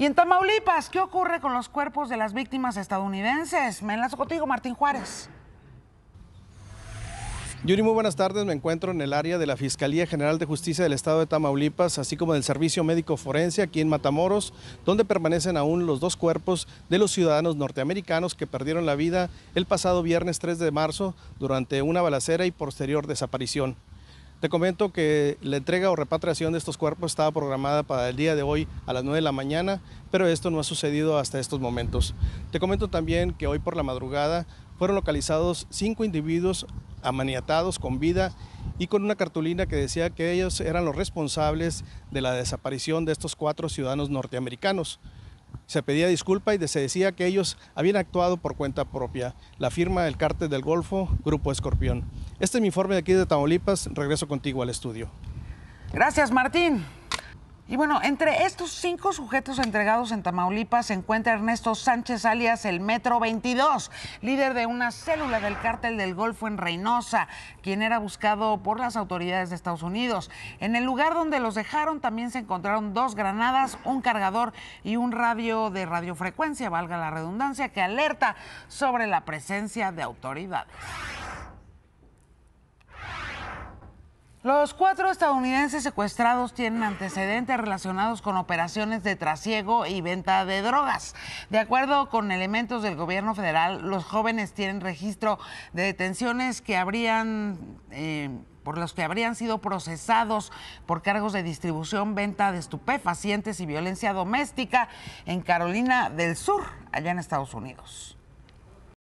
Y en Tamaulipas, ¿qué ocurre con los cuerpos de las víctimas estadounidenses? Me enlazo contigo, Martín Juárez. Yuri, muy buenas tardes. Me encuentro en el área de la Fiscalía General de Justicia del Estado de Tamaulipas, así como del Servicio Médico Forense aquí en Matamoros, donde permanecen aún los dos cuerpos de los ciudadanos norteamericanos que perdieron la vida el pasado viernes 3 de marzo durante una balacera y posterior desaparición. Te comento que la entrega o repatriación de estos cuerpos estaba programada para el día de hoy a las 9 de la mañana, pero esto no ha sucedido hasta estos momentos. Te comento también que hoy por la madrugada fueron localizados cinco individuos amaniatados con vida y con una cartulina que decía que ellos eran los responsables de la desaparición de estos cuatro ciudadanos norteamericanos se pedía disculpa y se decía que ellos habían actuado por cuenta propia. La firma del Cártel del Golfo, Grupo Escorpión. Este es mi informe de aquí de Tamaulipas. Regreso contigo al estudio. Gracias, Martín. Y bueno, entre estos cinco sujetos entregados en Tamaulipas se encuentra Ernesto Sánchez, alias el Metro 22, líder de una célula del cártel del Golfo en Reynosa, quien era buscado por las autoridades de Estados Unidos. En el lugar donde los dejaron también se encontraron dos granadas, un cargador y un radio de radiofrecuencia, valga la redundancia, que alerta sobre la presencia de autoridades. Los cuatro estadounidenses secuestrados tienen antecedentes relacionados con operaciones de trasiego y venta de drogas. De acuerdo con elementos del gobierno federal, los jóvenes tienen registro de detenciones que habrían... Eh, por los que habrían sido procesados por cargos de distribución, venta de estupefacientes y violencia doméstica en Carolina del Sur, allá en Estados Unidos.